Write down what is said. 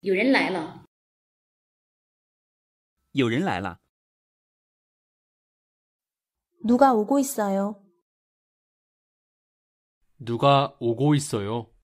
有人来了，有人来了。누가오고있어 요？ 누가오고있어 요？